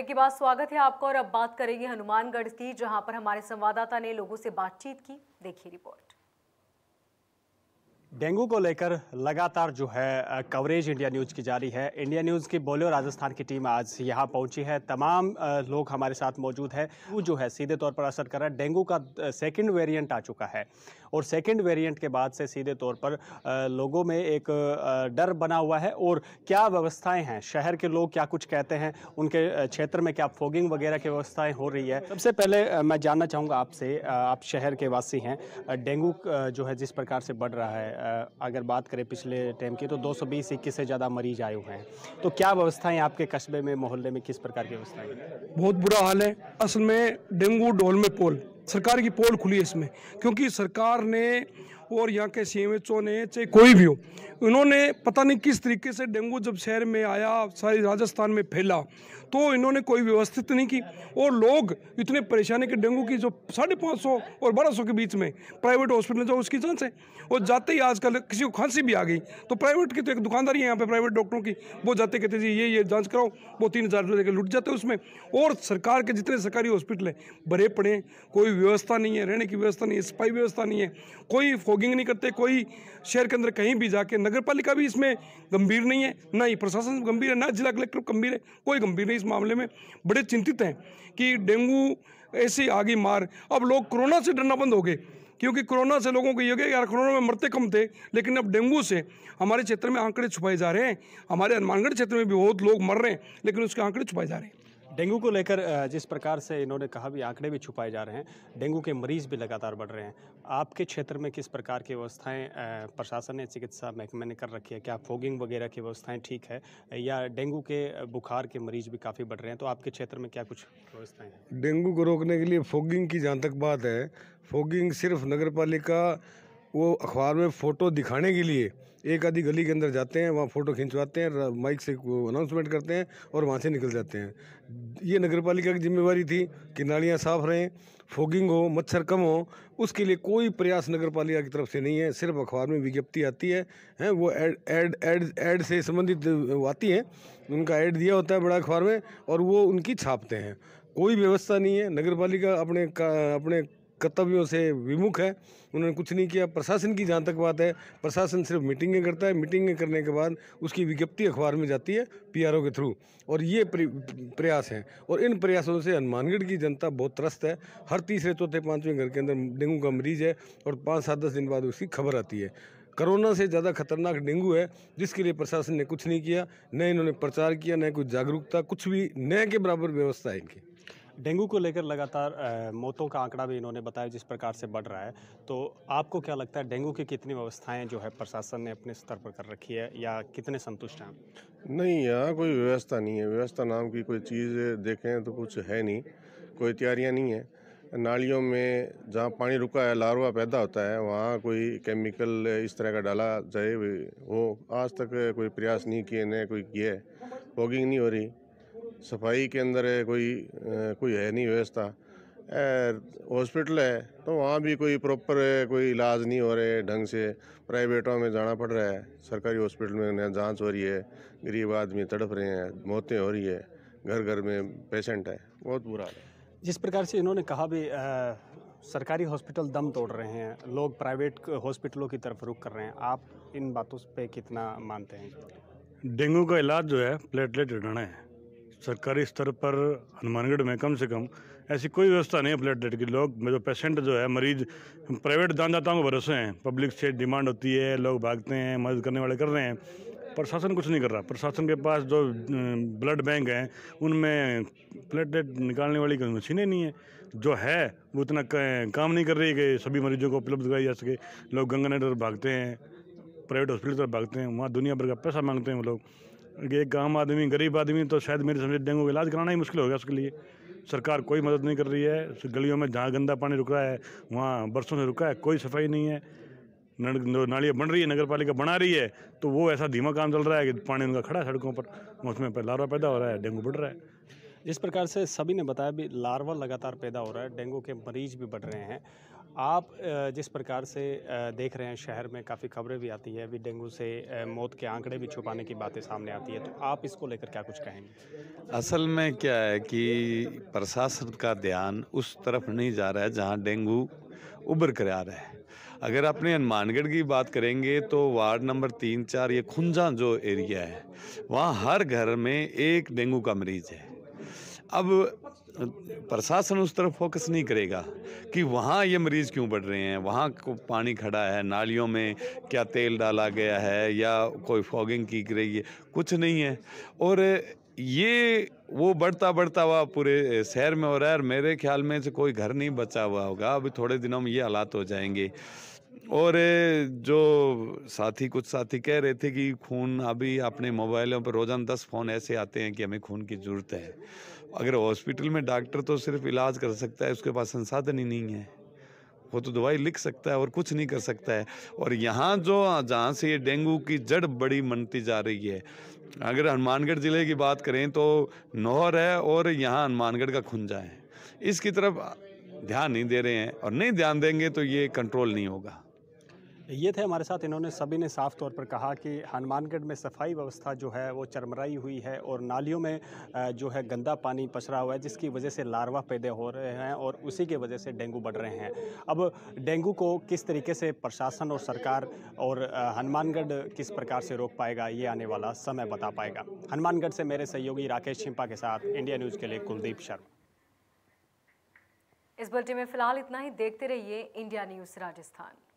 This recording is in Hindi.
ब्रेक के बाद स्वागत है आपका और अब बात करेंगे हनुमानगढ़ की जहां पर हमारे संवाददाता ने लोगों से बातचीत की देखिए रिपोर्ट डेंगू को लेकर लगातार जो है कवरेज इंडिया न्यूज़ की जारी है इंडिया न्यूज़ की बोले राजस्थान की टीम आज यहाँ पहुँची है तमाम लोग हमारे साथ मौजूद है वो जो है सीधे तौर पर असर कर रहा है डेंगू का सेकंड वेरिएंट आ चुका है और सेकंड वेरिएंट के बाद से सीधे तौर पर लोगों में एक डर बना हुआ है और क्या व्यवस्थाएँ हैं शहर के लोग क्या कुछ कहते हैं उनके क्षेत्र में क्या फोगिंग वगैरह की व्यवस्थाएँ हो रही है सबसे पहले मैं जानना चाहूँगा आपसे आप शहर के वासी हैं डेंगू जो है जिस प्रकार से बढ़ रहा है अगर बात करें पिछले टाइम की तो 220 इक्कीस से ज़्यादा मरीज आए हुए हैं तो क्या व्यवस्थाएं आपके कस्बे में मोहल्ले में किस प्रकार की व्यवस्थाएं बहुत बुरा हाल है असल में डेंगू डोल में पोल सरकार की पोल खुली है इसमें क्योंकि सरकार ने और यहाँ के सी ने चाहे कोई भी हो उन्होंने पता नहीं किस तरीके से डेंगू जब शहर में आया सारी राजस्थान में फैला तो इन्होंने कोई व्यवस्थित नहीं की और लोग इतने परेशानी के डेंगू की जो साढ़े पाँच सौ और बारह सौ के बीच में प्राइवेट हॉस्पिटल जाओ उसकी जाँच है और जाते ही आजकल किसी को खांसी भी आ गई तो प्राइवेट की तो एक दुकानदारी है यहाँ पर प्राइवेट डॉक्टरों की वो जाते कहते जी ये ये जाँच कराओ वो तीन हज़ार रुपये लेकर लुट जाते उसमें और सरकार के जितने सरकारी हॉस्पिटल हैं भरे पड़े कोई व्यवस्था नहीं है रहने की व्यवस्था नहीं है सफाई व्यवस्था नहीं है कोई फॉगिंग नहीं करते कोई शहर के अंदर कहीं भी जाके नगर पालिका भी इसमें गंभीर नहीं है ना ही प्रशासन गंभीर है ना जिला कलेक्टर गंभीर है कोई गंभीर नहीं इस मामले में बड़े चिंतित हैं कि डेंगू ऐसी आगे मार अब लोग कोरोना से डरना बंद हो गए क्योंकि कोरोना से लोगों को ये गया यार कोरोना में मरते कम थे लेकिन अब डेंगू से हमारे क्षेत्र में आंकड़े छुपाए जा रहे हैं हमारे हनुमानगढ़ क्षेत्र में भी बहुत लोग मर रहे हैं लेकिन उसके आंकड़े छुपाए जा रहे हैं डेंगू को लेकर जिस प्रकार से इन्होंने कहा भी आंकड़े भी छुपाए जा रहे हैं डेंगू के मरीज भी लगातार बढ़ रहे हैं आपके क्षेत्र में किस प्रकार की व्यवस्थाएं प्रशासन ने चिकित्सा महकमे ने कर रखी है क्या फोगिंग वगैरह की व्यवस्थाएं ठीक है या डेंगू के बुखार के मरीज भी काफ़ी बढ़ रहे हैं तो आपके क्षेत्र में क्या कुछ व्यवस्थाएँ हैं डेंगू को रोकने के लिए फोगिंग की जहाँ तक बात है फोगिंग सिर्फ नगर वो अखबार में फ़ोटो दिखाने के लिए एक आधी गली के अंदर जाते हैं वहाँ फ़ोटो खिंचवाते हैं माइक से अनाउंसमेंट करते हैं और वहाँ से निकल जाते हैं ये नगर पालिका की जिम्मेवारी थी कि नालियाँ साफ़ रहें फोगिंग हो मच्छर कम हो उसके लिए कोई प्रयास नगर पालिका की तरफ से नहीं है सिर्फ अखबार में विज्ञप्ति आती है हैं वो एड एड एड एड से संबंधित आती हैं उनका एड दिया होता है बड़ा अखबार में और वो उनकी छापते हैं कोई व्यवस्था नहीं है नगर पालिका अपने का, अपने कर्तव्यों से विमुख है उन्होंने कुछ नहीं किया प्रशासन की जहाँ तक बात है प्रशासन सिर्फ मीटिंगें करता है मीटिंगें करने के बाद उसकी विज्ञप्ति अखबार में जाती है पीआरओ के थ्रू और ये प्रयास हैं और इन प्रयासों से हनुमानगढ़ की जनता बहुत त्रस्त है हर तीसरे चौथे पाँचवें घर के अंदर डेंगू का मरीज है और पाँच सात दस दिन बाद उसकी खबर आती है कोरोना से ज़्यादा खतरनाक डेंगू है जिसके लिए प्रशासन ने कुछ नहीं किया न इन्होंने प्रचार किया न कुछ जागरूकता कुछ भी न के बराबर व्यवस्था है इनकी डेंगू को लेकर लगातार मौतों का आंकड़ा भी इन्होंने बताया जिस प्रकार से बढ़ रहा है तो आपको क्या लगता है डेंगू की कितनी व्यवस्थाएं जो है प्रशासन ने अपने स्तर पर कर रखी है या कितने संतुष्ट हैं नहीं यहाँ कोई व्यवस्था नहीं है व्यवस्था नाम की कोई चीज़ देखें तो कुछ है नहीं कोई तैयारियाँ नहीं है नालियों में जहाँ पानी रुका है लार्वा पैदा होता है वहाँ कोई केमिकल इस तरह का डाला जाए वो आज तक कोई प्रयास नहीं किए न कोई किए फॉगिंग नहीं हो रही सफाई के अंदर है कोई कोई है नहीं व्यवस्था हॉस्पिटल है तो वहाँ भी कोई प्रॉपर कोई इलाज नहीं हो रहे ढंग से प्राइवेटों में जाना पड़ रहा है सरकारी हॉस्पिटल में न जाँच हो रही है गरीब आदमी तड़प रहे हैं मौतें हो रही है घर घर में पेशेंट है बहुत बुरा है जिस प्रकार से इन्होंने कहा भी आ, सरकारी हॉस्पिटल दम तोड़ रहे हैं लोग प्राइवेट हॉस्पिटलों की तरफ रुख कर रहे हैं आप इन बातों पे कितना मानते हैं डेंगू का इलाज जो है प्लेटलेट हटाना है सरकारी स्तर पर हनुमानगढ़ में कम से कम ऐसी कोई व्यवस्था नहीं है ब्लड डेट की लोग जो पेशेंट जो है मरीज प्राइवेट दानदाताओं को भरोसे हैं पब्लिक से डिमांड होती है लोग भागते हैं मदद करने वाले कर रहे हैं प्रशासन कुछ नहीं कर रहा प्रशासन के पास जो ब्लड बैंक हैं उनमें प्लेटलेट निकालने वाली कोई मशीनें नहीं है जो है वो उतना काम नहीं कर रही कि सभी मरीजों को उपलब्ध कराई जा सके लोग गंगा नगर भागते हैं प्राइवेट हॉस्पिटल तरफ भागते हैं वहाँ दुनिया भर का पैसा मांगते हैं वो लोग एक आम आदमी गरीब आदमी तो शायद मेरे समझे डेंगू का इलाज कराना ही मुश्किल हो गया उसके लिए सरकार कोई मदद नहीं कर रही है गलियों में जहाँ गंदा पानी रुक रहा है वहाँ बरसों से रुका है कोई सफाई नहीं है नालियाँ बन रही है नगर पालिका बना रही है तो वो ऐसा धीमा काम चल रहा है कि पानी उनका खड़ा है सड़कों पर उसमें लार्वा पैदा हो रहा है डेंगू बढ़ रहा है जिस प्रकार से सभी ने बताया भी लार्वा लगातार पैदा हो रहा है डेंगू के मरीज भी बढ़ रहे हैं आप जिस प्रकार से देख रहे हैं शहर में काफ़ी खबरें भी आती है अभी डेंगू से मौत के आंकड़े भी छुपाने की बातें सामने आती है तो आप इसको लेकर क्या कुछ कहेंगे असल में क्या है कि प्रशासन का ध्यान उस तरफ नहीं जा रहा है जहाँ डेंगू उभर कर आ रहा है अगर अपने हनुमानगढ़ की बात करेंगे तो वार्ड नंबर तीन चार ये खुंजा जो एरिया है वहाँ हर घर में एक डेंगू का मरीज है अब प्रशासन उस तरफ फोकस नहीं करेगा कि वहाँ ये मरीज़ क्यों बढ़ रहे हैं वहाँ को पानी खड़ा है नालियों में क्या तेल डाला गया है या कोई फॉगिंग की गई है कुछ नहीं है और ये वो बढ़ता बढ़ता हुआ पूरे शहर में हो रहा है और मेरे ख्याल में से कोई घर नहीं बचा हुआ होगा अभी थोड़े दिनों में ये हालात हो जाएंगे और जो साथी कुछ साथी कह रहे थे कि खून अभी अपने मोबाइलों पर रोजाना दस फ़ोन ऐसे आते हैं कि हमें खून की ज़रूरत है अगर हॉस्पिटल में डॉक्टर तो सिर्फ इलाज कर सकता है उसके पास संसाधन ही नहीं है वो तो दवाई लिख सकता है और कुछ नहीं कर सकता है और यहाँ जो जहाँ से ये डेंगू की जड़ बड़ी मनती जा रही है अगर हनुमानगढ़ ज़िले की बात करें तो नौहर है और यहाँ हनुमानगढ़ का खुंजा है इसकी तरफ ध्यान नहीं दे रहे हैं और नहीं ध्यान देंगे तो ये कंट्रोल नहीं होगा ये थे हमारे साथ इन्होंने सभी ने साफ तौर पर कहा कि हनुमानगढ़ में सफाई व्यवस्था जो है वो चरमराई हुई है और नालियों में जो है गंदा पानी पसरा हुआ है जिसकी वजह से लार्वा पैदा हो रहे हैं और उसी की वजह से डेंगू बढ़ रहे हैं अब डेंगू को किस तरीके से प्रशासन और सरकार और हनुमानगढ़ किस प्रकार से रोक पाएगा ये आने वाला समय बता पाएगा हनुमानगढ़ से मेरे सहयोगी राकेश छिम्पा के साथ इंडिया न्यूज़ के लिए कुलदीप शर्मा इस बुलेटिन में फिलहाल इतना ही देखते रहिए इंडिया न्यूज़ राजस्थान